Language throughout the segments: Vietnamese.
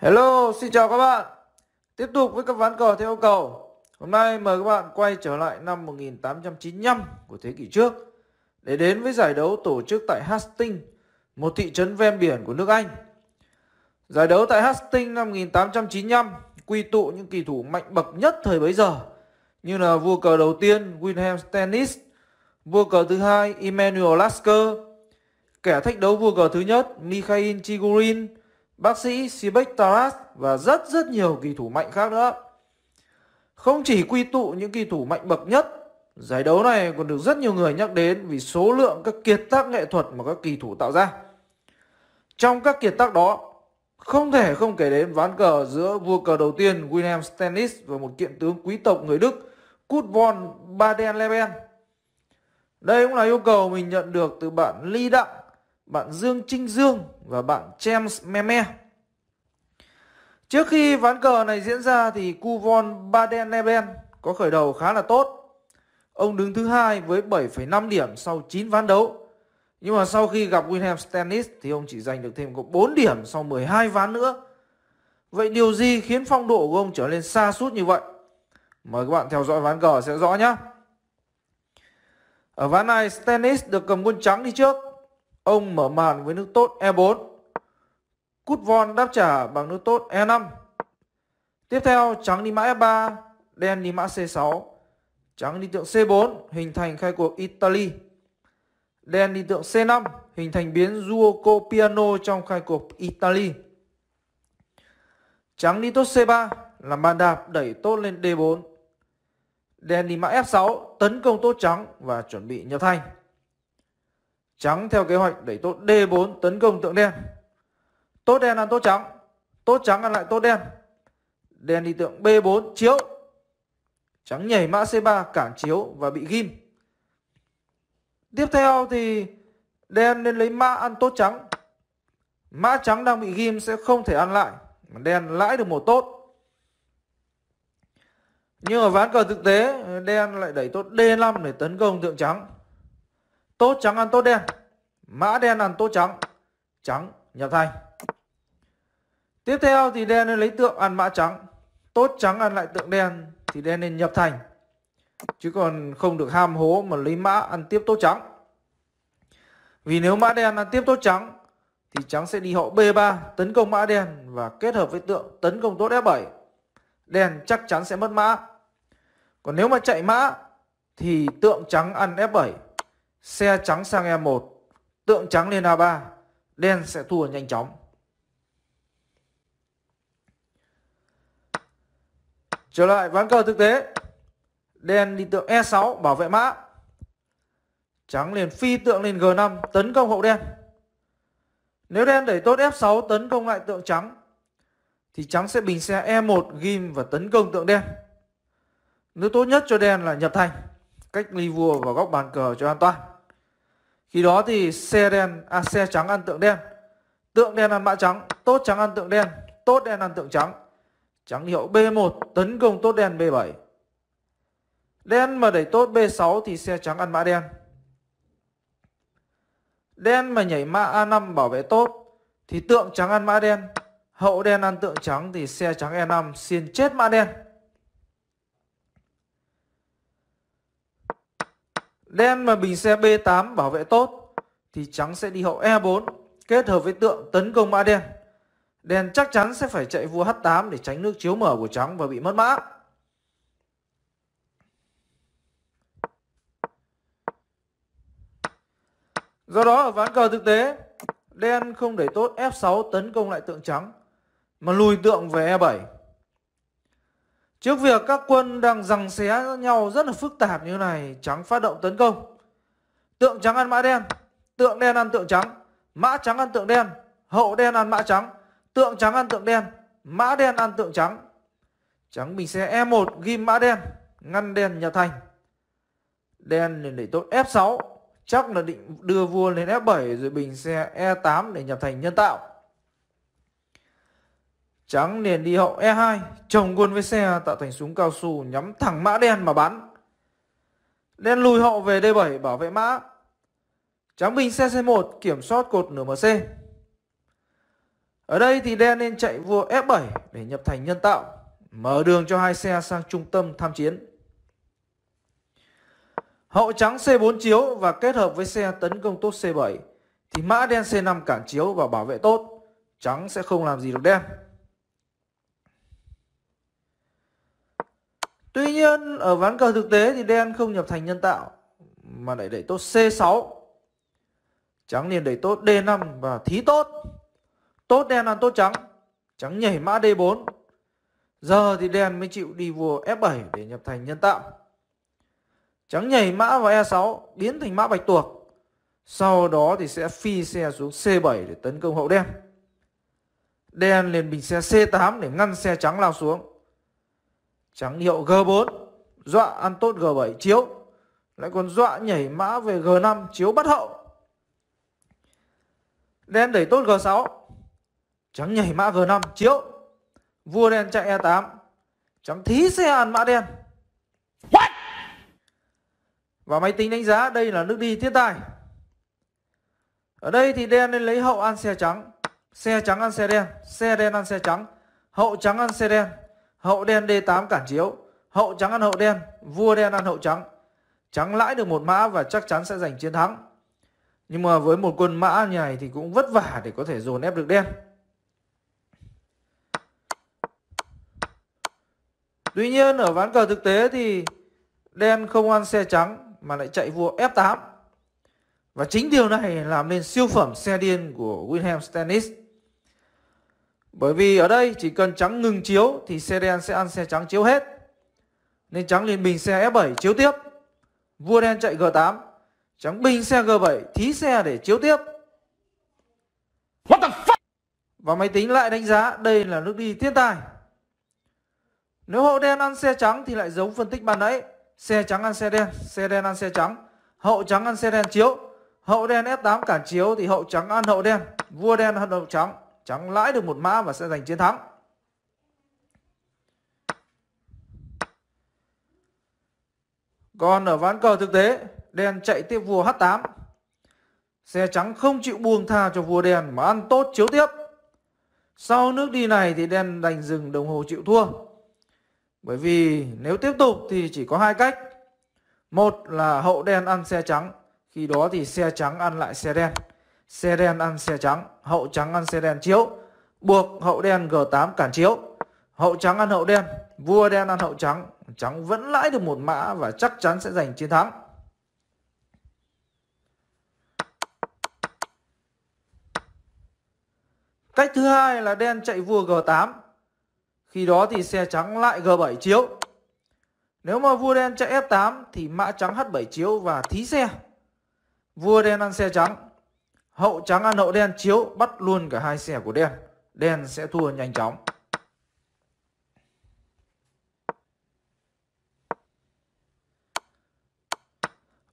Hello, xin chào các bạn. Tiếp tục với các ván cờ theo yêu cầu. Hôm nay mời các bạn quay trở lại năm 1895 của thế kỷ trước để đến với giải đấu tổ chức tại Hastings, một thị trấn ven biển của nước Anh. Giải đấu tại Hastings năm 1895 quy tụ những kỳ thủ mạnh bậc nhất thời bấy giờ như là vua cờ đầu tiên Wilhelm Stennis, vua cờ thứ hai Emmanuel Lasker, kẻ thách đấu vua cờ thứ nhất Mikhail Chigorin, bác sĩ Sibek Taras và rất rất nhiều kỳ thủ mạnh khác nữa. Không chỉ quy tụ những kỳ thủ mạnh bậc nhất, giải đấu này còn được rất nhiều người nhắc đến vì số lượng các kiệt tác nghệ thuật mà các kỳ thủ tạo ra. Trong các kiệt tác đó, không thể không kể đến ván cờ giữa vua cờ đầu tiên William Stennis và một kiện tướng quý tộc người Đức Kurt von Baden-Leben. Đây cũng là yêu cầu mình nhận được từ bạn Ly Đặng bạn Dương Trinh Dương và bạn James Meme. Trước khi ván cờ này diễn ra thì Kuvon Baden Neben có khởi đầu khá là tốt. Ông đứng thứ hai với 7,5 điểm sau 9 ván đấu. Nhưng mà sau khi gặp William Stennis thì ông chỉ giành được thêm có 4 điểm sau 12 ván nữa. Vậy điều gì khiến phong độ của ông trở nên xa sút như vậy? Mời các bạn theo dõi ván cờ sẽ rõ nhé. Ở ván này Stennis được cầm quân trắng đi trước Ông mở màn với nước tốt E4. Cút von đáp trả bằng nước tốt E5. Tiếp theo trắng đi mã F3, đen đi mã C6. Trắng đi tượng C4 hình thành khai cuộc Italy. Đen đi tượng C5 hình thành biến Zuoco Piano trong khai cuộc Italy. Trắng đi tốt C3 làm bàn đạp đẩy tốt lên D4. Đen đi mã F6 tấn công tốt trắng và chuẩn bị nhập thanh. Trắng theo kế hoạch đẩy tốt D4 tấn công tượng đen. Tốt đen ăn tốt trắng. Tốt trắng ăn lại tốt đen. Đen đi tượng B4 chiếu. Trắng nhảy mã C3 cản chiếu và bị ghim. Tiếp theo thì đen nên lấy mã ăn tốt trắng. Mã trắng đang bị ghim sẽ không thể ăn lại. đen lãi được một tốt. Nhưng ở ván cờ thực tế, đen lại đẩy tốt D5 để tấn công tượng trắng. Tốt trắng ăn tốt đen. Mã đen ăn tốt trắng. Trắng nhập thanh. Tiếp theo thì đen nên lấy tượng ăn mã trắng. Tốt trắng ăn lại tượng đen thì đen nên nhập thành. Chứ còn không được ham hố mà lấy mã ăn tiếp tốt trắng. Vì nếu mã đen ăn tiếp tốt trắng thì trắng sẽ đi hậu B3 tấn công mã đen và kết hợp với tượng tấn công tốt F7. Đen chắc chắn sẽ mất mã. Còn nếu mà chạy mã thì tượng trắng ăn F7 Xe trắng sang E1, tượng trắng lên A3, đen sẽ thua nhanh chóng. Trở lại ván cờ thực tế. Đen đi tượng E6 bảo vệ mã. Trắng liền phi tượng lên G5 tấn công hậu đen. Nếu đen đẩy tốt F6 tấn công lại tượng trắng thì trắng sẽ bình xe E1 ghim và tấn công tượng đen. Nếu tốt nhất cho đen là nhập thành, cách ly vua vào góc bàn cờ cho an toàn. Khi đó thì xe đen à, xe trắng ăn tượng đen. Tượng đen ăn mã trắng, tốt trắng ăn tượng đen, tốt đen ăn tượng trắng. Trắng hiệu B1 tấn công tốt đen B7. Đen mà đẩy tốt B6 thì xe trắng ăn mã đen. Đen mà nhảy mã A5 bảo vệ tốt thì tượng trắng ăn mã đen, hậu đen ăn tượng trắng thì xe trắng E5 xiên chết mã đen. Đen mà bình xe B8 bảo vệ tốt thì trắng sẽ đi hậu E4 kết hợp với tượng tấn công mã đen. Đen chắc chắn sẽ phải chạy vua H8 để tránh nước chiếu mở của trắng và bị mất mã. Do đó ở ván cờ thực tế, đen không để tốt F6 tấn công lại tượng trắng mà lùi tượng về E7 Trước việc các quân đang giằng xé nhau rất là phức tạp như này, trắng phát động tấn công. Tượng trắng ăn mã đen, tượng đen ăn tượng trắng, mã trắng ăn tượng đen, hậu đen ăn mã trắng, tượng trắng ăn tượng đen, mã đen ăn tượng trắng. Trắng mình sẽ E1 ghim mã đen, ngăn đen nhà thành. Đen liền đẩy tốt F6, chắc là định đưa vua lên F7 rồi bình xe E8 để nhập thành nhân tạo. Trắng liền đi hậu E2, chồng quân với xe tạo thành súng cao su nhắm thẳng mã đen mà bắn. Đen lùi hậu về D7 bảo vệ mã. Trắng bình xe C1 kiểm soát cột nmc Ở đây thì đen nên chạy vua F7 để nhập thành nhân tạo, mở đường cho hai xe sang trung tâm tham chiến. Hậu trắng C4 chiếu và kết hợp với xe tấn công tốt C7 thì mã đen C5 cản chiếu và bảo vệ tốt, trắng sẽ không làm gì được đen. Tuy nhiên ở ván cờ thực tế thì đen không nhập thành nhân tạo mà lại đẩy tốt C6. Trắng liền đẩy tốt D5 và thí tốt. Tốt đen ăn tốt trắng. Trắng nhảy mã D4. Giờ thì đen mới chịu đi vua F7 để nhập thành nhân tạo. Trắng nhảy mã vào E6 biến thành mã bạch tuộc. Sau đó thì sẽ phi xe xuống C7 để tấn công hậu đen. Đen liền bình xe C8 để ngăn xe trắng lao xuống. Trắng hiệu G4 dọa ăn tốt G7 chiếu lại còn dọa nhảy mã về G5 chiếu bắt hậu. Đen đẩy tốt G6 trắng nhảy mã G5 chiếu. Vua đen chạy E8 trắng thí xe ăn mã đen. What? Và máy tính đánh giá đây là nước đi thiết tài. Ở đây thì đen nên lấy hậu ăn xe trắng Xe trắng ăn xe đen Xe đen ăn xe trắng Hậu trắng ăn xe đen Hậu đen D8 cản chiếu Hậu trắng ăn hậu đen Vua đen ăn hậu trắng Trắng lãi được một mã và chắc chắn sẽ giành chiến thắng Nhưng mà với một quân mã như này Thì cũng vất vả để có thể dồn ép được đen Tuy nhiên ở ván cờ thực tế thì Đen không ăn xe trắng Mà lại chạy vua F8 Và chính điều này làm nên siêu phẩm xe điên của Wilhelm Stennis bởi vì ở đây chỉ cần trắng ngừng chiếu thì xe đen sẽ ăn xe trắng chiếu hết. Nên trắng liền bình xe F7 chiếu tiếp. Vua đen chạy G8, trắng bình xe G7 thí xe để chiếu tiếp. What the fuck? Và máy tính lại đánh giá đây là nước đi thiên tài. Nếu hậu đen ăn xe trắng thì lại giống phân tích ban nãy. Xe trắng ăn xe đen, xe đen ăn xe trắng. Hậu trắng ăn xe đen chiếu. Hậu đen F8 cản chiếu thì hậu trắng ăn hậu đen. Vua đen ăn hậu trắng trắng lãi được một mã và sẽ giành chiến thắng còn ở ván cờ thực tế đen chạy tiếp vua h8 xe trắng không chịu buông tha cho vua đen mà ăn tốt chiếu tiếp sau nước đi này thì đen đành dừng đồng hồ chịu thua bởi vì nếu tiếp tục thì chỉ có hai cách một là hậu đen ăn xe trắng khi đó thì xe trắng ăn lại xe đen xe đen ăn xe trắng, hậu trắng ăn xe đen chiếu, buộc hậu đen G8 cản chiếu, hậu trắng ăn hậu đen, vua đen ăn hậu trắng, trắng vẫn lãi được một mã và chắc chắn sẽ giành chiến thắng. Cách thứ hai là đen chạy vua G8. Khi đó thì xe trắng lại G7 chiếu. Nếu mà vua đen chạy F8 thì mã trắng H7 chiếu và thí xe. Vua đen ăn xe trắng, Hậu trắng ăn hậu đen chiếu bắt luôn cả hai xe của đen. Đen sẽ thua nhanh chóng.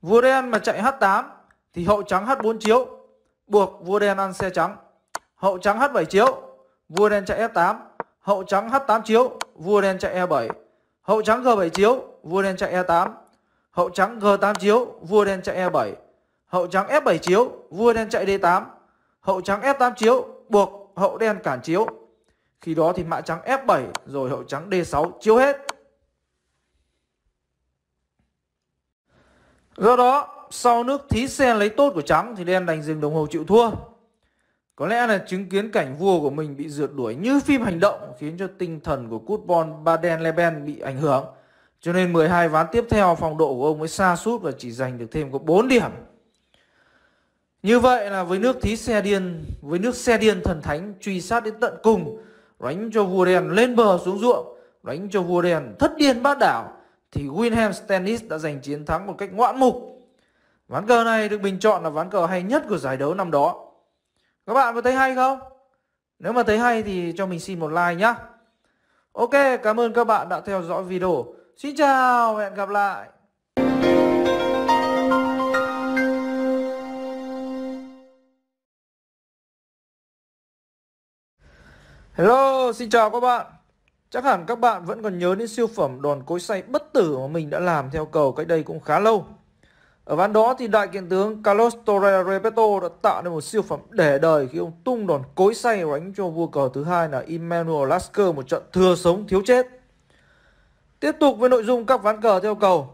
Vua đen mà chạy H8 thì hậu trắng H4 chiếu buộc vua đen ăn xe trắng. Hậu trắng H7 chiếu, vua đen chạy F8, hậu trắng H8 chiếu, vua đen chạy E7. Hậu trắng G7 chiếu, vua đen chạy E8. Hậu trắng G8 chiếu, vua đen chạy E7 hậu trắng F7 chiếu, vua đen chạy D8, hậu trắng F8 chiếu, buộc hậu đen cản chiếu. Khi đó thì mã trắng F7 rồi hậu trắng D6 chiếu hết. Do đó, sau nước thí sen lấy tốt của trắng thì đen đành dừng đồng hồ chịu thua. Có lẽ là chứng kiến cảnh vua của mình bị rượt đuổi như phim hành động khiến cho tinh thần của cút bon Baden-Leben bị ảnh hưởng. Cho nên 12 ván tiếp theo phong độ của ông mới xa sút và chỉ giành được thêm có 4 điểm. Như vậy là với nước thí xe điên, với nước xe điên thần thánh truy sát đến tận cùng, đánh cho vua đèn lên bờ xuống ruộng, đánh cho vua đèn thất điên bát đảo, thì Wilhelm Stennis đã giành chiến thắng một cách ngoạn mục. Ván cờ này được bình chọn là ván cờ hay nhất của giải đấu năm đó. Các bạn có thấy hay không? Nếu mà thấy hay thì cho mình xin một like nhé. Ok, cảm ơn các bạn đã theo dõi video. Xin chào, hẹn gặp lại. Hello, xin chào các bạn. Chắc hẳn các bạn vẫn còn nhớ đến siêu phẩm đòn cối xay bất tử mà mình đã làm theo cầu cách đây cũng khá lâu. Ở ván đó thì đại kiện tướng Carlos Torreira Repeto đã tạo nên một siêu phẩm để đời khi ông tung đòn cối xay đánh cho vua cờ thứ hai là Emmanuel Lasker một trận thừa sống thiếu chết. Tiếp tục với nội dung các ván cờ theo cầu.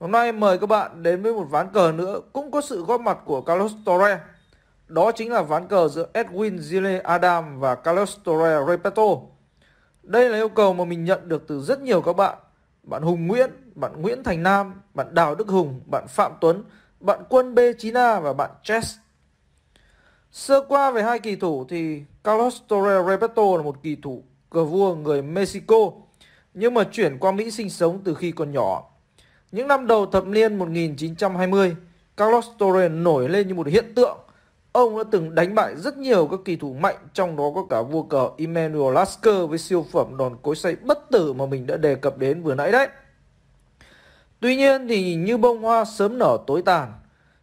Hôm nay mời các bạn đến với một ván cờ nữa cũng có sự góp mặt của Carlos Torreira đó chính là ván cờ giữa Edwin Zile Adam và Carlos Torre Repeto. Đây là yêu cầu mà mình nhận được từ rất nhiều các bạn. Bạn Hùng Nguyễn, bạn Nguyễn Thành Nam, bạn Đào Đức Hùng, bạn Phạm Tuấn, bạn Quân B9A và bạn Chess. Sơ qua về hai kỳ thủ thì Carlos Torre Repetto là một kỳ thủ cờ vua người Mexico nhưng mà chuyển qua Mỹ sinh sống từ khi còn nhỏ. Những năm đầu thập niên 1920, Carlos Torre nổi lên như một hiện tượng Ông đã từng đánh bại rất nhiều các kỳ thủ mạnh, trong đó có cả vua cờ Emmanuel Lasker với siêu phẩm đòn cối xoay bất tử mà mình đã đề cập đến vừa nãy đấy. Tuy nhiên thì như bông hoa sớm nở tối tàn,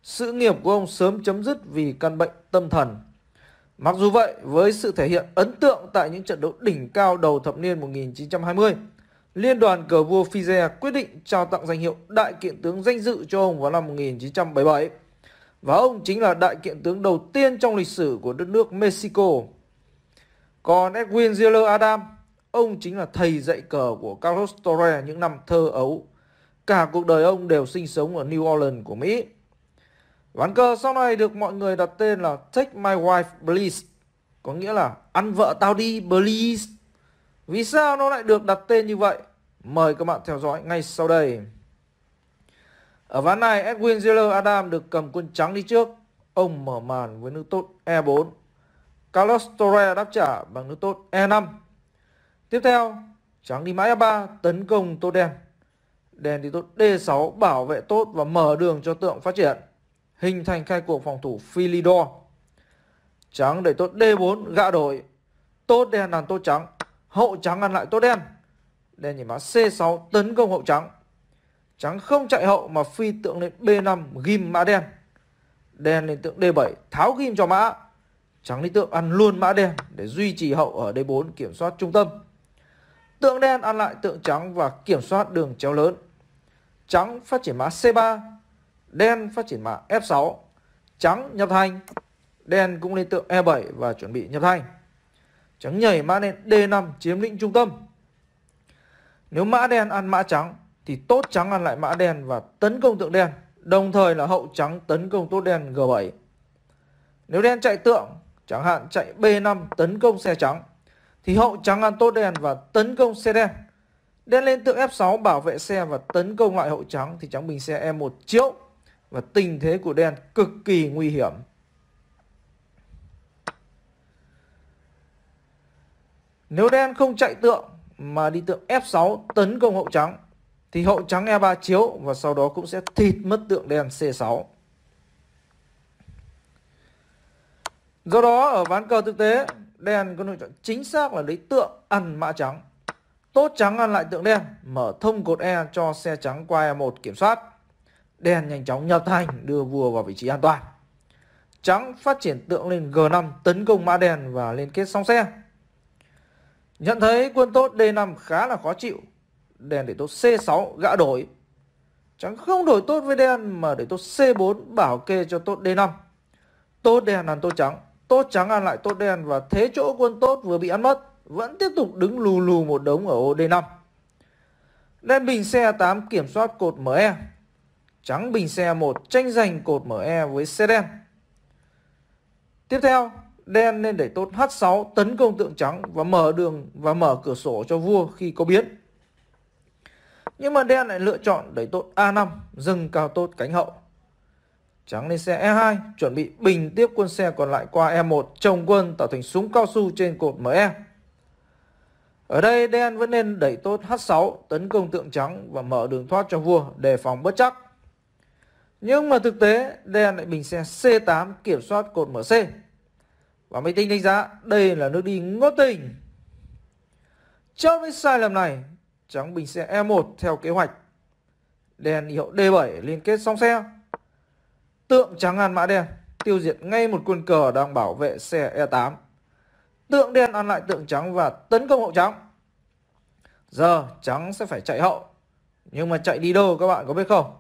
sự nghiệp của ông sớm chấm dứt vì căn bệnh tâm thần. Mặc dù vậy, với sự thể hiện ấn tượng tại những trận đấu đỉnh cao đầu thập niên 1920, Liên đoàn cờ vua Fije quyết định trao tặng danh hiệu Đại kiện tướng danh dự cho ông vào năm 1977 và ông chính là đại kiện tướng đầu tiên trong lịch sử của đất nước Mexico. Còn Edwin Zeller Adam, ông chính là thầy dạy cờ của Carlos Torre những năm thơ ấu. Cả cuộc đời ông đều sinh sống ở New Orleans của Mỹ. Ván cờ sau này được mọi người đặt tên là Take My Wife Please, có nghĩa là ăn vợ tao đi Please. Vì sao nó lại được đặt tên như vậy? Mời các bạn theo dõi ngay sau đây. Ở ván này, Edwin Ziller Adam được cầm quân trắng đi trước. Ông mở màn với nước tốt E4. Carlos Torre đáp trả bằng nước tốt E5. Tiếp theo, trắng đi mã F3 tấn công tốt đen. Đen đi tốt D6 bảo vệ tốt và mở đường cho tượng phát triển. Hình thành khai cuộc phòng thủ Philidor. Trắng đẩy tốt D4 gạ đổi. Tốt đen làm tốt trắng. Hậu trắng ăn lại tốt đen. Đen nhìn mã C6 tấn công hậu trắng Trắng không chạy hậu mà phi tượng lên B5 ghim mã đen. Đen lên tượng D7 tháo ghim cho mã. Trắng lý tượng ăn luôn mã đen để duy trì hậu ở D4 kiểm soát trung tâm. Tượng đen ăn lại tượng trắng và kiểm soát đường chéo lớn. Trắng phát triển mã C3, đen phát triển mã F6, trắng nhập thanh, đen cũng lên tượng E7 và chuẩn bị nhập thanh. Trắng nhảy mã lên D5 chiếm lĩnh trung tâm. Nếu mã đen ăn mã trắng thì tốt trắng ăn lại mã đen và tấn công tượng đen, đồng thời là hậu trắng tấn công tốt đen G7. Nếu đen chạy tượng, chẳng hạn chạy B5 tấn công xe trắng, thì hậu trắng ăn tốt đen và tấn công xe đen. Đen lên tượng F6 bảo vệ xe và tấn công lại hậu trắng thì trắng bình xe E1 triệu và tình thế của đen cực kỳ nguy hiểm. Nếu đen không chạy tượng mà đi tượng F6 tấn công hậu trắng thì hậu trắng E3 chiếu và sau đó cũng sẽ thịt mất tượng đen C6. Do đó ở ván cờ thực tế, đen có lựa chọn chính xác là lấy tượng ăn mã trắng. Tốt trắng ăn lại tượng đen, mở thông cột E cho xe trắng qua E1 kiểm soát. Đen nhanh chóng nhập thành đưa vua vào vị trí an toàn. Trắng phát triển tượng lên G5 tấn công mã đen và liên kết song xe. Nhận thấy quân tốt D5 khá là khó chịu đèn để tốt C6 gã đổi. trắng không đổi tốt với đen mà để tốt C4 bảo kê cho tốt D5. Tốt đen ăn tốt trắng, tốt trắng ăn lại tốt đen và thế chỗ quân tốt vừa bị ăn mất vẫn tiếp tục đứng lù lù một đống ở ô D5. Đen bình xe 8 kiểm soát cột ME. Trắng bình xe 1 tranh giành cột ME với xe đen. Tiếp theo, đen nên để tốt H6 tấn công tượng trắng và mở đường và mở cửa sổ cho vua khi có biến. Nhưng mà đen lại lựa chọn đẩy tốt A5 dừng cao tốt cánh hậu. Trắng lên xe E2 chuẩn bị bình tiếp quân xe còn lại qua E1 trồng quân tạo thành súng cao su trên cột ME. Ở đây đen vẫn nên đẩy tốt H6 tấn công tượng trắng và mở đường thoát cho vua đề phòng bất chắc. Nhưng mà thực tế đen lại bình xe C8 kiểm soát cột MC. Và máy tính đánh giá đây là nước đi ngốt tình. Trong cái sai lầm này trắng bình xe E1 theo kế hoạch. Đèn hiệu D7 liên kết song xe. Tượng trắng ăn mã đen tiêu diệt ngay một quân cờ đang bảo vệ xe E8. Tượng đen ăn lại tượng trắng và tấn công hậu trắng. Giờ trắng sẽ phải chạy hậu. Nhưng mà chạy đi đâu các bạn có biết không?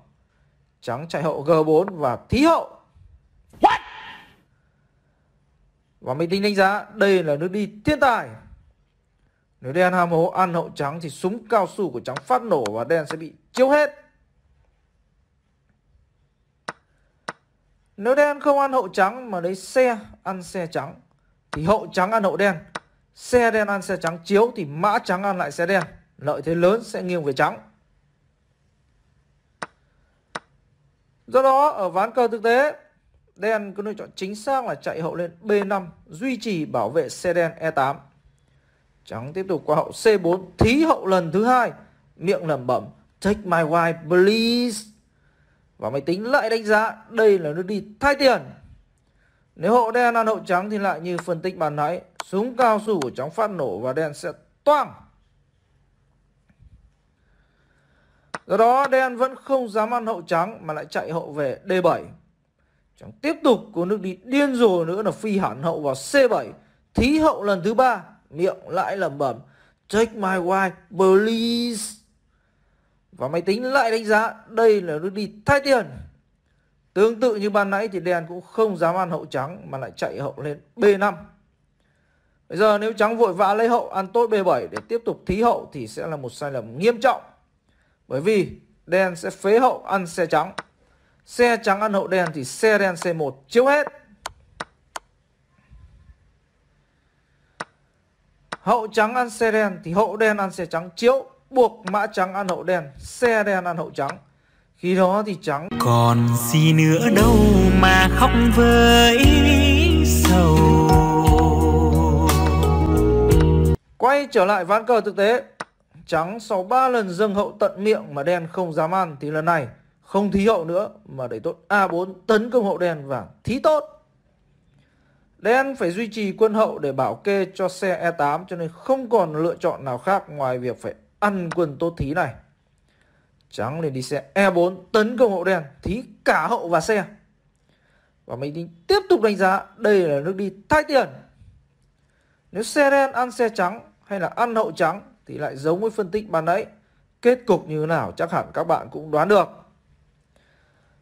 Trắng chạy hậu G4 và thí hậu. What? Và mình tính đánh giá đây là nước đi thiên tài nếu đen ham hố ăn hậu trắng thì súng cao su của trắng phát nổ và đen sẽ bị chiếu hết. Nếu đen không ăn hậu trắng mà lấy xe ăn xe trắng thì hậu trắng ăn hậu đen. Xe đen ăn xe trắng chiếu thì mã trắng ăn lại xe đen. Lợi thế lớn sẽ nghiêng về trắng. Do đó ở ván cờ thực tế đen có lựa chọn chính xác là chạy hậu lên B5 duy trì bảo vệ xe đen E8 Trắng tiếp tục qua hậu C4 thí hậu lần thứ hai miệng lẩm bẩm take my wife please và máy tính lại đánh giá đây là nước đi thay tiền nếu hậu đen ăn hậu trắng thì lại như phân tích bàn nãy súng cao su của trắng phát nổ và đen sẽ toang do đó đen vẫn không dám ăn hậu trắng mà lại chạy hậu về D7 trắng tiếp tục của nước đi điên rồ nữa là phi hẳn hậu vào C7 thí hậu lần thứ ba miệng lại lẩm bẩm check my wife, please. Và máy tính lại đánh giá đây là nước đi thay tiền. Tương tự như ban nãy thì đen cũng không dám ăn hậu trắng mà lại chạy hậu lên B5. Bây giờ nếu trắng vội vã lấy hậu ăn tốt B7 để tiếp tục thí hậu thì sẽ là một sai lầm nghiêm trọng. Bởi vì đen sẽ phế hậu ăn xe trắng. Xe trắng ăn hậu đen thì xe đen C1 chiếu hết. hậu trắng ăn xe đen thì hậu đen ăn xe trắng chiếu buộc mã trắng ăn hậu đen xe đen ăn hậu trắng khi đó thì trắng còn gì nữa đâu mà khóc với sầu quay trở lại ván cờ thực tế trắng sau 3 lần dâng hậu tận miệng mà đen không dám ăn thì lần này không thí hậu nữa mà để tốt A4 tấn công hậu đen và thí tốt Leon phải duy trì quân hậu để bảo kê cho xe E8 cho nên không còn lựa chọn nào khác ngoài việc phải ăn quân tốt thí này. Trắng liền đi xe E4 tấn công hậu đen, thí cả hậu và xe. Và mình tính tiếp tục đánh giá đây là nước đi thay tiền. Nếu xe đen ăn xe trắng hay là ăn hậu trắng thì lại giống với phân tích ban nãy. Kết cục như thế nào chắc hẳn các bạn cũng đoán được.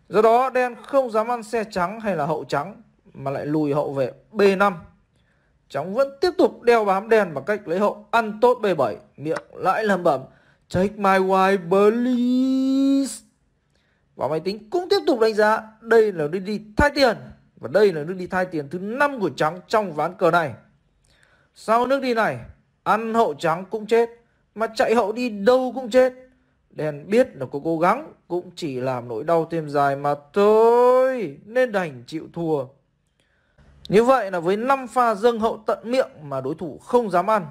Do đó đen không dám ăn xe trắng hay là hậu trắng mà lại lùi hậu về B5. Chóng vẫn tiếp tục đeo bám đen bằng cách lấy hậu ăn tốt B7, miệng lại lầm bẩm Take my wife please. Và máy tính cũng tiếp tục đánh giá đây là nước đi thay tiền và đây là nước đi thay tiền thứ 5 của trắng trong ván cờ này. Sau nước đi này, ăn hậu trắng cũng chết mà chạy hậu đi đâu cũng chết. Đen biết là có cố gắng cũng chỉ làm nỗi đau thêm dài mà thôi nên đành chịu thua. Như vậy là với 5 pha dâng hậu tận miệng mà đối thủ không dám ăn,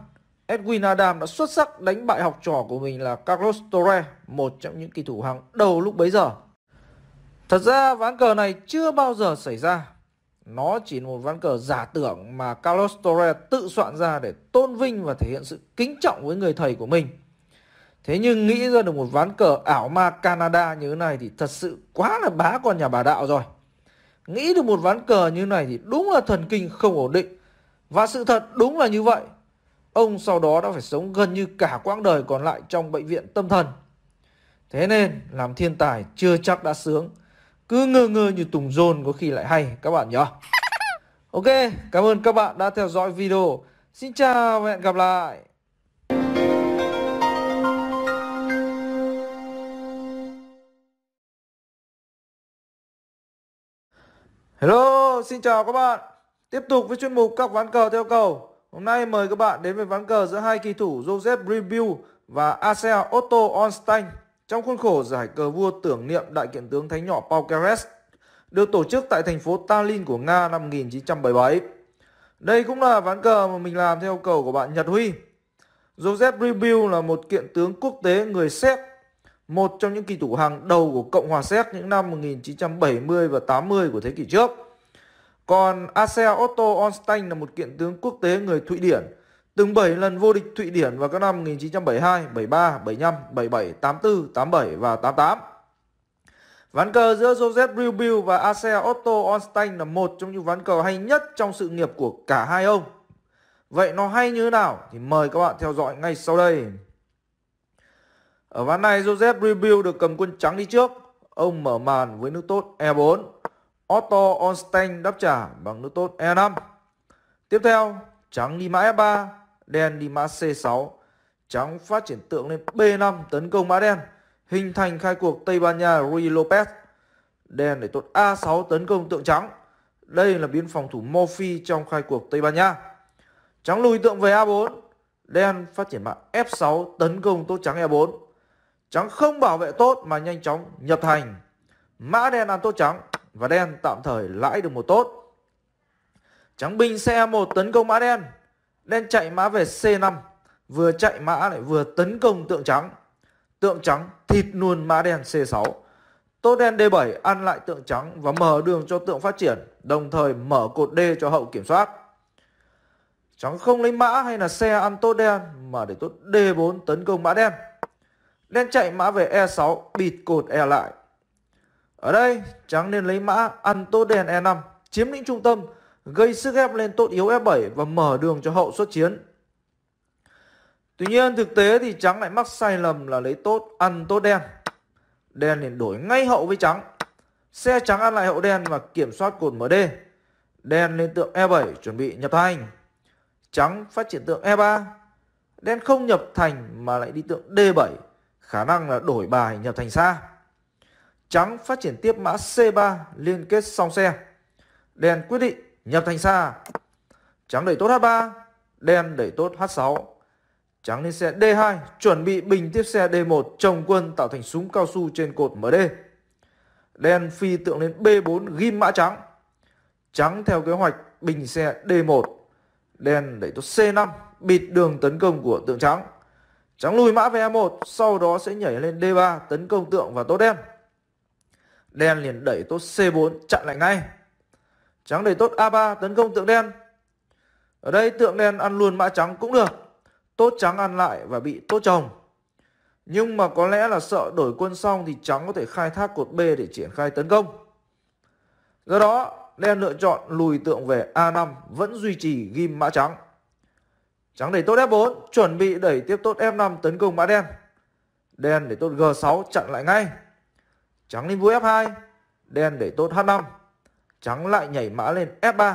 Edwin Adam đã xuất sắc đánh bại học trò của mình là Carlos Torres, một trong những kỳ thủ hàng đầu lúc bấy giờ. Thật ra ván cờ này chưa bao giờ xảy ra. Nó chỉ là một ván cờ giả tưởng mà Carlos Torres tự soạn ra để tôn vinh và thể hiện sự kính trọng với người thầy của mình. Thế nhưng nghĩ ra được một ván cờ ảo ma Canada như thế này thì thật sự quá là bá con nhà bà đạo rồi. Nghĩ được một ván cờ như này thì đúng là thần kinh không ổn định. Và sự thật đúng là như vậy. Ông sau đó đã phải sống gần như cả quãng đời còn lại trong bệnh viện tâm thần. Thế nên làm thiên tài chưa chắc đã sướng. Cứ ngơ ngơ như tùng dồn có khi lại hay các bạn nhỏ Ok, cảm ơn các bạn đã theo dõi video. Xin chào và hẹn gặp lại. Hello, xin chào các bạn. Tiếp tục với chuyên mục các ván cờ theo cầu. Hôm nay mời các bạn đến với ván cờ giữa hai kỳ thủ Joseph Breville và Axel Otto Onstein trong khuôn khổ giải cờ vua tưởng niệm đại kiện tướng thánh nhỏ Paul Keres được tổ chức tại thành phố Tallinn của Nga năm 1977. Đây cũng là ván cờ mà mình làm theo cầu của bạn Nhật Huy. Joseph Breville là một kiện tướng quốc tế người Séc một trong những kỳ thủ hàng đầu của Cộng hòa Séc những năm 1970 và 80 của thế kỷ trước. Còn Asel Otto Onstein là một kiện tướng quốc tế người Thụy Điển, từng 7 lần vô địch Thụy Điển vào các năm 1972, 73, 75, 77, 84, 87 và 88. Ván cờ giữa Joseph Rubil và Asel Otto Onstein là một trong những ván cờ hay nhất trong sự nghiệp của cả hai ông. Vậy nó hay như thế nào thì mời các bạn theo dõi ngay sau đây. Ở ván này Joseph Review được cầm quân trắng đi trước. Ông mở màn với nước tốt E4. Otto Onstein đáp trả bằng nước tốt E5. Tiếp theo, trắng đi mã F3, đen đi mã C6. Trắng phát triển tượng lên B5 tấn công mã đen, hình thành khai cuộc Tây Ban Nha Rui Lopez. Đen để tốt A6 tấn công tượng trắng. Đây là biến phòng thủ Morphy trong khai cuộc Tây Ban Nha. Trắng lùi tượng về A4, đen phát triển mạng F6 tấn công tốt trắng E4. Trắng không bảo vệ tốt mà nhanh chóng nhập thành. Mã đen ăn tốt trắng và đen tạm thời lãi được một tốt. Trắng binh xe 1 tấn công mã đen. Đen chạy mã về C5, vừa chạy mã lại vừa tấn công tượng trắng. Tượng trắng thịt luôn mã đen C6. Tốt đen D7 ăn lại tượng trắng và mở đường cho tượng phát triển, đồng thời mở cột D cho hậu kiểm soát. Trắng không lấy mã hay là xe ăn tốt đen mà để tốt D4 tấn công mã đen nên chạy mã về E6 bịt cột E lại. Ở đây, trắng nên lấy mã ăn tốt đen E5, chiếm lĩnh trung tâm, gây sức ép lên tốt yếu F7 e và mở đường cho hậu xuất chiến. Tuy nhiên thực tế thì trắng lại mắc sai lầm là lấy tốt ăn tốt đen. Đen liền đổi ngay hậu với trắng. Xe trắng ăn lại hậu đen và kiểm soát cột MD. Đen lên tượng E7 chuẩn bị nhập thành. Trắng phát triển tượng E3. Đen không nhập thành mà lại đi tượng D7 khả năng là đổi bài nhập thành xa. Trắng phát triển tiếp mã C3 liên kết song xe. Đen quyết định nhập thành xa. Trắng đẩy tốt H3, đen đẩy tốt H6. Trắng lên xe D2 chuẩn bị bình tiếp xe D1 trồng quân tạo thành súng cao su trên cột MD. Đen phi tượng lên B4 ghim mã trắng. Trắng theo kế hoạch bình xe D1. Đen đẩy tốt C5 bịt đường tấn công của tượng trắng. Trắng lùi mã về A1, sau đó sẽ nhảy lên D3 tấn công tượng và tốt đen. Đen liền đẩy tốt C4 chặn lại ngay. Trắng đẩy tốt A3 tấn công tượng đen. Ở đây tượng đen ăn luôn mã trắng cũng được. Tốt trắng ăn lại và bị tốt chồng. Nhưng mà có lẽ là sợ đổi quân xong thì trắng có thể khai thác cột B để triển khai tấn công. Do đó, đen lựa chọn lùi tượng về A5 vẫn duy trì ghim mã trắng. Trắng đẩy tốt F4, chuẩn bị đẩy tiếp tốt F5 tấn công mã đen. Đen để tốt G6 chặn lại ngay. Trắng lên vua F2, đen để tốt H5. Trắng lại nhảy mã lên F3,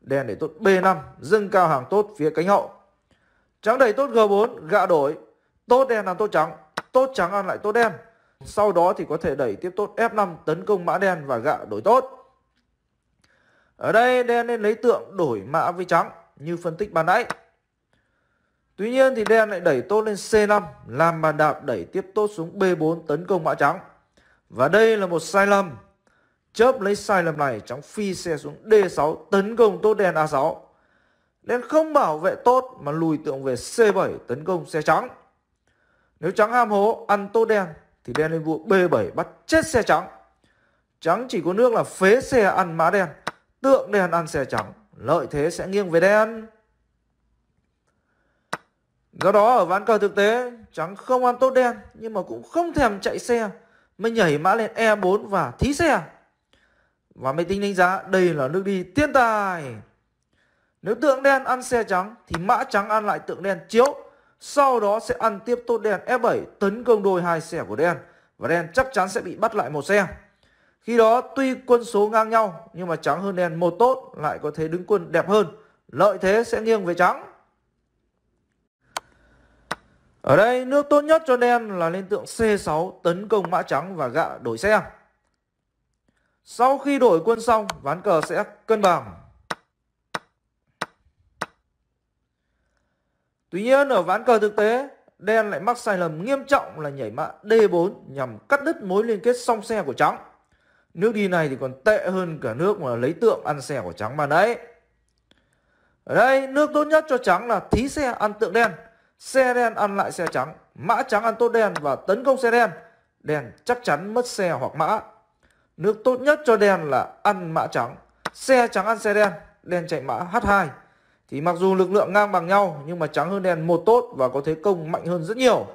đen để tốt B5, dâng cao hàng tốt phía cánh hậu. Trắng đẩy tốt G4, gạ đổi. Tốt đen ăn tốt trắng, tốt trắng ăn lại tốt đen. Sau đó thì có thể đẩy tiếp tốt F5 tấn công mã đen và gạ đổi tốt. Ở đây đen nên lấy tượng đổi mã với trắng như phân tích ban nãy. Tuy nhiên thì đen lại đẩy tốt lên C5 làm bàn đạp đẩy tiếp tốt xuống B4 tấn công mã trắng. Và đây là một sai lầm. Chớp lấy sai lầm này trắng phi xe xuống D6 tấn công tốt đen A6. Đen không bảo vệ tốt mà lùi tượng về C7 tấn công xe trắng. Nếu trắng ham hố ăn tốt đen thì đen lên vụ B7 bắt chết xe trắng. Trắng chỉ có nước là phế xe ăn mã đen, tượng đen ăn xe trắng, lợi thế sẽ nghiêng về đen. Do đó ở ván cờ thực tế, trắng không ăn tốt đen nhưng mà cũng không thèm chạy xe mới nhảy mã lên E4 và thí xe. Và máy tính đánh giá đây là nước đi thiên tài. Nếu tượng đen ăn xe trắng thì mã trắng ăn lại tượng đen chiếu. Sau đó sẽ ăn tiếp tốt đen F7 e tấn công đôi hai xe của đen. Và đen chắc chắn sẽ bị bắt lại một xe. Khi đó tuy quân số ngang nhau nhưng mà trắng hơn đen một tốt lại có thể đứng quân đẹp hơn. Lợi thế sẽ nghiêng về trắng. Ở đây nước tốt nhất cho đen là lên tượng C6 tấn công mã trắng và gạ đổi xe. Sau khi đổi quân xong, ván cờ sẽ cân bằng. Tuy nhiên ở ván cờ thực tế, đen lại mắc sai lầm nghiêm trọng là nhảy mã D4 nhằm cắt đứt mối liên kết song xe của trắng. Nước đi này thì còn tệ hơn cả nước mà lấy tượng ăn xe của trắng mà đấy. Ở đây, nước tốt nhất cho trắng là thí xe ăn tượng đen Xe đen ăn lại xe trắng, mã trắng ăn tốt đen và tấn công xe đen. Đen chắc chắn mất xe hoặc mã. Nước tốt nhất cho đen là ăn mã trắng. Xe trắng ăn xe đen, đen chạy mã H2. Thì mặc dù lực lượng ngang bằng nhau nhưng mà trắng hơn đen một tốt và có thế công mạnh hơn rất nhiều.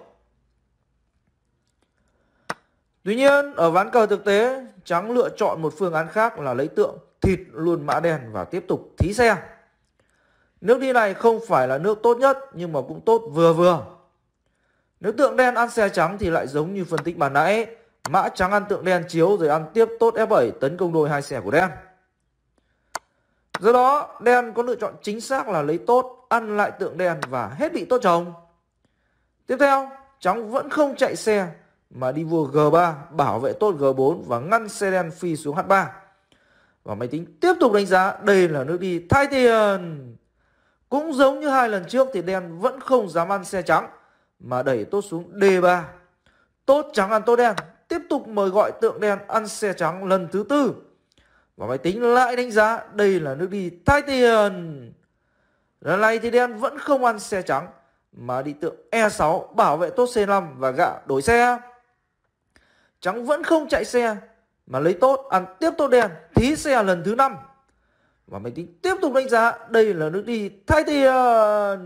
Tuy nhiên, ở ván cờ thực tế, trắng lựa chọn một phương án khác là lấy tượng thịt luôn mã đen và tiếp tục thí xe. Nước đi này không phải là nước tốt nhất nhưng mà cũng tốt vừa vừa. Nếu tượng đen ăn xe trắng thì lại giống như phân tích bản nãy. Mã trắng ăn tượng đen chiếu rồi ăn tiếp tốt F7 tấn công đôi hai xe của đen. Do đó đen có lựa chọn chính xác là lấy tốt ăn lại tượng đen và hết bị tốt chồng. Tiếp theo trắng vẫn không chạy xe mà đi vua G3 bảo vệ tốt G4 và ngăn xe đen phi xuống H3. Và máy tính tiếp tục đánh giá đây là nước đi thay tiền. Cũng giống như hai lần trước thì đen vẫn không dám ăn xe trắng mà đẩy tốt xuống D3. Tốt trắng ăn tốt đen, tiếp tục mời gọi tượng đen ăn xe trắng lần thứ tư. Và máy tính lại đánh giá đây là nước đi thay tiền. Lần này thì đen vẫn không ăn xe trắng mà đi tượng E6 bảo vệ tốt C5 và gạ đổi xe. Trắng vẫn không chạy xe mà lấy tốt ăn tiếp tốt đen thí xe lần thứ năm và máy tính tiếp tục đánh giá đây là nước đi thay tiền.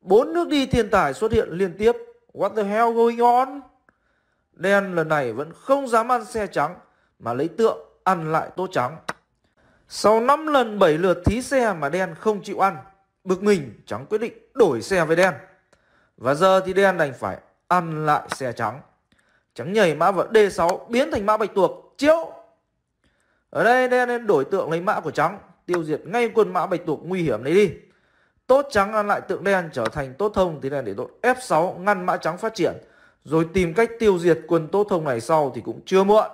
Bốn nước đi thiên tài xuất hiện liên tiếp. What the hell going on? Đen lần này vẫn không dám ăn xe trắng mà lấy tượng ăn lại tô trắng. Sau 5 lần 7 lượt thí xe mà đen không chịu ăn, bực mình trắng quyết định đổi xe với đen. Và giờ thì đen đành phải ăn lại xe trắng. Trắng nhảy mã vợ D6 biến thành mã bạch tuộc, chiếu ở đây đen nên đổi tượng lấy mã của trắng Tiêu diệt ngay quân mã bạch tuộc nguy hiểm này đi Tốt trắng ăn lại tượng đen trở thành tốt thông Thì đen để đột F6 ngăn mã trắng phát triển Rồi tìm cách tiêu diệt quân tốt thông này sau thì cũng chưa muộn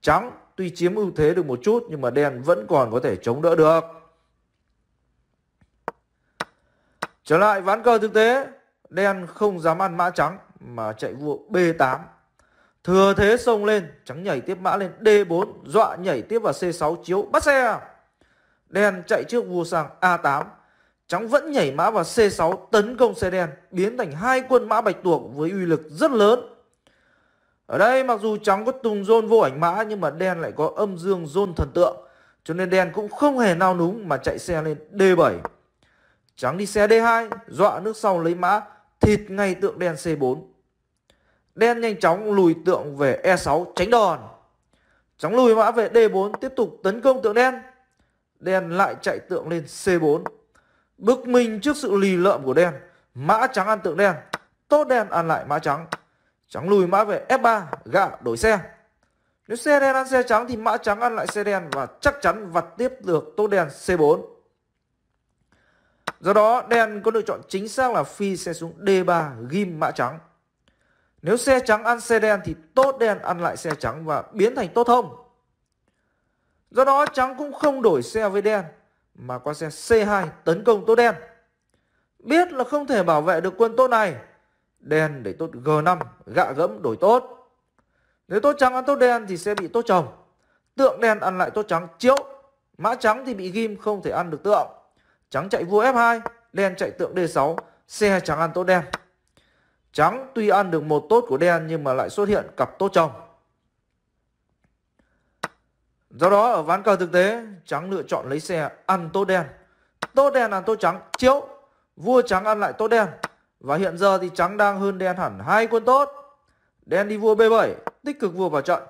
Trắng tuy chiếm ưu thế được một chút Nhưng mà đen vẫn còn có thể chống đỡ được Trở lại ván cờ thực tế Đen không dám ăn mã trắng Mà chạy vua B8 Thừa thế xông lên, trắng nhảy tiếp mã lên D4, dọa nhảy tiếp vào C6 chiếu bắt xe. Đen chạy trước vua sang A8. Trắng vẫn nhảy mã vào C6 tấn công xe đen, biến thành hai quân mã bạch tuộc với uy lực rất lớn. Ở đây mặc dù trắng có tung dôn vô ảnh mã nhưng mà đen lại có âm dương dôn thần tượng. Cho nên đen cũng không hề nao núng mà chạy xe lên D7. Trắng đi xe D2, dọa nước sau lấy mã, thịt ngay tượng đen C4. Đen nhanh chóng lùi tượng về E6 tránh đòn. Chóng lùi mã về D4 tiếp tục tấn công tượng đen. Đen lại chạy tượng lên C4. Bực mình trước sự lì lợm của đen. Mã trắng ăn tượng đen. Tốt đen ăn lại mã trắng. Trắng lùi mã về F3 gạ đổi xe. Nếu xe đen ăn xe trắng thì mã trắng ăn lại xe đen và chắc chắn vặt tiếp được tốt đen C4. Do đó đen có lựa chọn chính xác là phi xe xuống D3 ghim mã trắng. Nếu xe trắng ăn xe đen thì tốt đen ăn lại xe trắng và biến thành tốt thông. Do đó trắng cũng không đổi xe với đen mà qua xe C2 tấn công tốt đen. Biết là không thể bảo vệ được quân tốt này, đen để tốt G5 gạ gẫm đổi tốt. Nếu tốt trắng ăn tốt đen thì sẽ bị tốt chồng. Tượng đen ăn lại tốt trắng chiếu. Mã trắng thì bị ghim không thể ăn được tượng. Trắng chạy vua F2, đen chạy tượng D6, xe trắng ăn tốt đen. Trắng tuy ăn được một tốt của đen nhưng mà lại xuất hiện cặp tốt trong. Do đó ở ván cờ thực tế, trắng lựa chọn lấy xe ăn tốt đen. Tốt đen ăn tốt trắng, chiếu. Vua trắng ăn lại tốt đen. Và hiện giờ thì trắng đang hơn đen hẳn hai quân tốt. Đen đi vua B7, tích cực vua vào trận.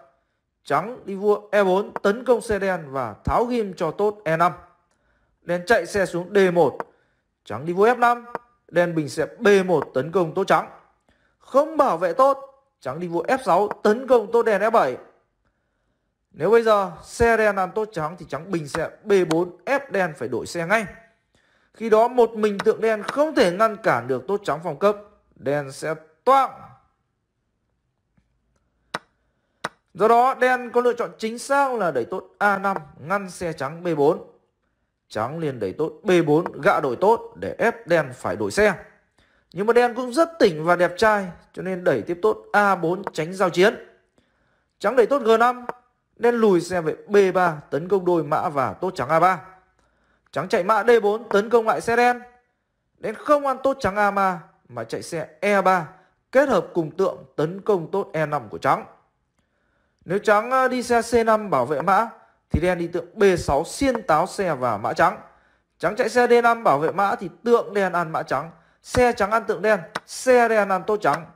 Trắng đi vua E4 tấn công xe đen và tháo ghim cho tốt E5. Đen chạy xe xuống D1. Trắng đi vua F5, đen bình xe B1 tấn công tốt trắng không bảo vệ tốt, trắng đi vua F6 tấn công tốt đèn F7. Nếu bây giờ xe đen làm tốt trắng thì trắng bình sẽ B4, ép đen phải đổi xe ngay. Khi đó một mình tượng đen không thể ngăn cản được tốt trắng phòng cấp, đen sẽ toang. Do đó đen có lựa chọn chính xác là đẩy tốt A5 ngăn xe trắng B4. Trắng liền đẩy tốt B4 gạ đổi tốt để ép đen phải đổi xe. Nhưng mà đen cũng rất tỉnh và đẹp trai cho nên đẩy tiếp tốt A4 tránh giao chiến. Trắng đẩy tốt G5, đen lùi xe về B3 tấn công đôi mã và tốt trắng A3. Trắng chạy mã D4 tấn công lại xe đen. Đen không ăn tốt trắng A3 mà, chạy xe E3 kết hợp cùng tượng tấn công tốt E5 của trắng. Nếu trắng à, đi xe C5 bảo vệ mã thì đen đi tượng B6 xiên táo xe và mã trắng. Trắng chạy xe D5 bảo vệ mã thì tượng đen ăn mã trắng xe trắng ăn tượng đen xe đen ăn tô trắng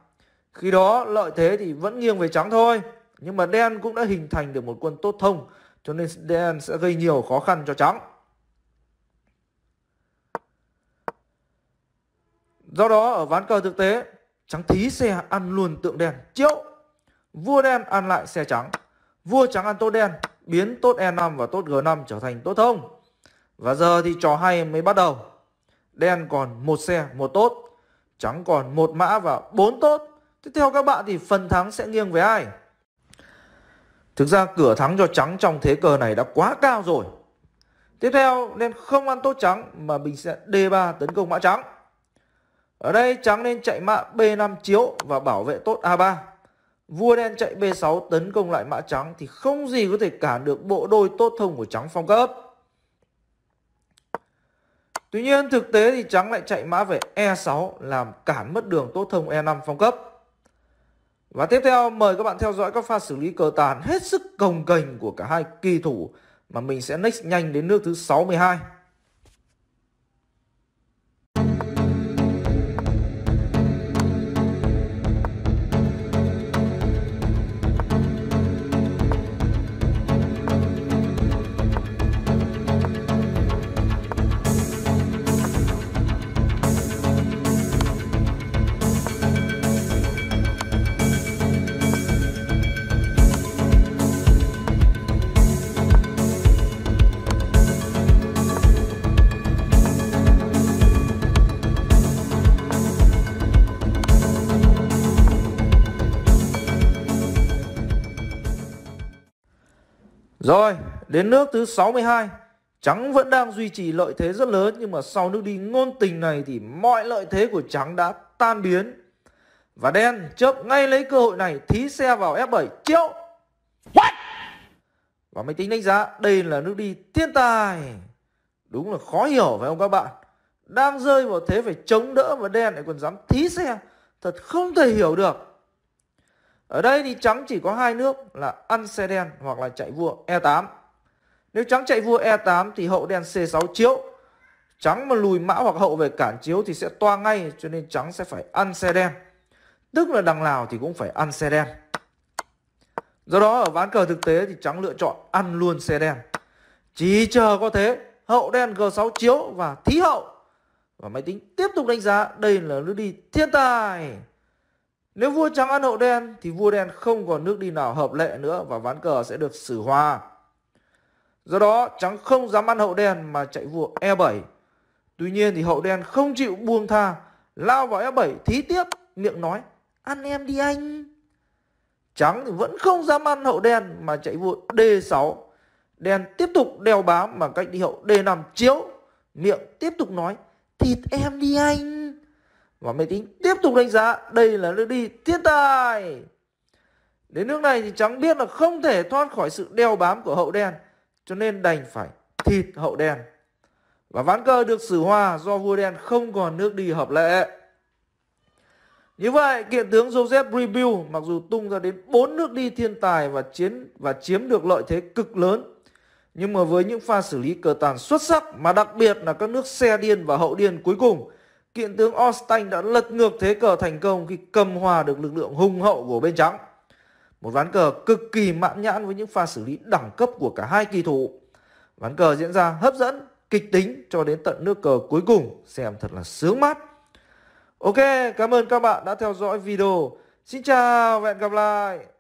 khi đó lợi thế thì vẫn nghiêng về trắng thôi nhưng mà đen cũng đã hình thành được một quân tốt thông cho nên đen sẽ gây nhiều khó khăn cho trắng do đó ở ván cờ thực tế trắng thí xe ăn luôn tượng đen chiếu vua đen ăn lại xe trắng vua trắng ăn tốt đen biến tốt e5 và tốt g5 trở thành tốt thông và giờ thì trò hay mới bắt đầu đen còn một xe một tốt, trắng còn một mã và bốn tốt. Thế theo các bạn thì phần thắng sẽ nghiêng với ai? Thực ra cửa thắng cho trắng trong thế cờ này đã quá cao rồi. Tiếp theo nên không ăn tốt trắng mà mình sẽ D3 tấn công mã trắng. Ở đây trắng nên chạy mã B5 chiếu và bảo vệ tốt A3. Vua đen chạy B6 tấn công lại mã trắng thì không gì có thể cản được bộ đôi tốt thông của trắng phong cấp. Tuy nhiên thực tế thì trắng lại chạy mã về E6 làm cản mất đường tốt thông E5 phong cấp. Và tiếp theo mời các bạn theo dõi các pha xử lý cờ tàn hết sức cồng kềnh của cả hai kỳ thủ mà mình sẽ next nhanh đến nước thứ 62. Rồi, đến nước thứ 62, Trắng vẫn đang duy trì lợi thế rất lớn nhưng mà sau nước đi ngôn tình này thì mọi lợi thế của Trắng đã tan biến. Và đen chớp ngay lấy cơ hội này thí xe vào F7 triệu. What? Và máy tính đánh giá đây là nước đi thiên tài. Đúng là khó hiểu phải không các bạn? Đang rơi vào thế phải chống đỡ mà đen lại còn dám thí xe. Thật không thể hiểu được. Ở đây thì trắng chỉ có hai nước là ăn xe đen hoặc là chạy vua E8. Nếu trắng chạy vua E8 thì hậu đen C6 chiếu. Trắng mà lùi mã hoặc hậu về cản chiếu thì sẽ toa ngay cho nên trắng sẽ phải ăn xe đen. Tức là đằng nào thì cũng phải ăn xe đen. Do đó ở ván cờ thực tế thì trắng lựa chọn ăn luôn xe đen. Chỉ chờ có thế hậu đen G6 chiếu và thí hậu. Và máy tính tiếp tục đánh giá đây là lối đi thiên tài. Nếu vua trắng ăn hậu đen thì vua đen không còn nước đi nào hợp lệ nữa và ván cờ sẽ được xử hòa. Do đó trắng không dám ăn hậu đen mà chạy vua E7. Tuy nhiên thì hậu đen không chịu buông tha, lao vào E7 thí tiếp, miệng nói ăn em đi anh. Trắng thì vẫn không dám ăn hậu đen mà chạy vua D6. Đen tiếp tục đeo bám bằng cách đi hậu D5 chiếu, miệng tiếp tục nói thịt em đi anh và máy tính tiếp tục đánh giá đây là nước đi thiên tài đến nước này thì trắng biết là không thể thoát khỏi sự đeo bám của hậu đen cho nên đành phải thịt hậu đen và ván cờ được xử hòa do vua đen không còn nước đi hợp lệ như vậy kiện tướng Joseph Rebuild mặc dù tung ra đến 4 nước đi thiên tài và chiến và chiếm được lợi thế cực lớn nhưng mà với những pha xử lý cờ tàn xuất sắc mà đặc biệt là các nước xe điên và hậu điên cuối cùng kiện tướng Austin đã lật ngược thế cờ thành công khi cầm hòa được lực lượng hung hậu của bên trắng. Một ván cờ cực kỳ mãn nhãn với những pha xử lý đẳng cấp của cả hai kỳ thủ. Ván cờ diễn ra hấp dẫn, kịch tính cho đến tận nước cờ cuối cùng, xem thật là sướng mắt. Ok, cảm ơn các bạn đã theo dõi video. Xin chào và hẹn gặp lại.